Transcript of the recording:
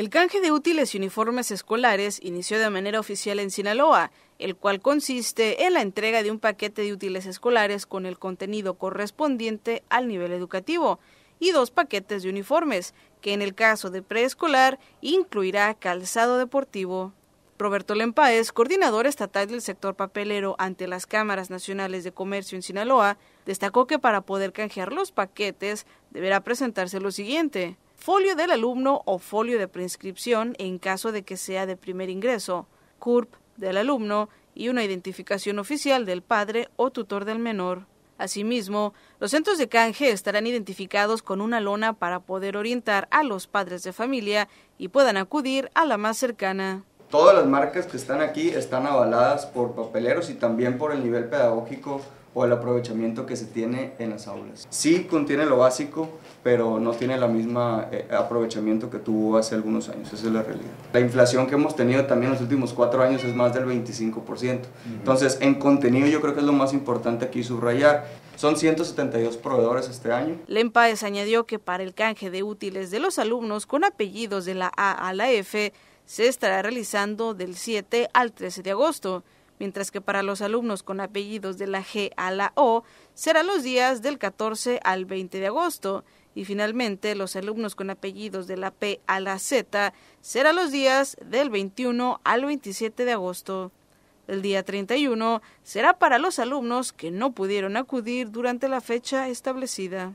El canje de útiles y uniformes escolares inició de manera oficial en Sinaloa, el cual consiste en la entrega de un paquete de útiles escolares con el contenido correspondiente al nivel educativo y dos paquetes de uniformes, que en el caso de preescolar incluirá calzado deportivo. Roberto Lempaez, coordinador estatal del sector papelero ante las Cámaras Nacionales de Comercio en Sinaloa, destacó que para poder canjear los paquetes deberá presentarse lo siguiente folio del alumno o folio de preinscripción en caso de que sea de primer ingreso, CURP del alumno y una identificación oficial del padre o tutor del menor. Asimismo, los centros de canje estarán identificados con una lona para poder orientar a los padres de familia y puedan acudir a la más cercana todas las marcas que están aquí están avaladas por papeleros y también por el nivel pedagógico o el aprovechamiento que se tiene en las aulas. Sí contiene lo básico, pero no tiene el mismo eh, aprovechamiento que tuvo hace algunos años, esa es la realidad. La inflación que hemos tenido también en los últimos cuatro años es más del 25%. Entonces, en contenido yo creo que es lo más importante aquí subrayar. Son 172 proveedores este año. Lempaes añadió que para el canje de útiles de los alumnos con apellidos de la A a la F, se estará realizando del 7 al 13 de agosto, mientras que para los alumnos con apellidos de la G a la O será los días del 14 al 20 de agosto y finalmente los alumnos con apellidos de la P a la Z será los días del 21 al 27 de agosto. El día 31 será para los alumnos que no pudieron acudir durante la fecha establecida.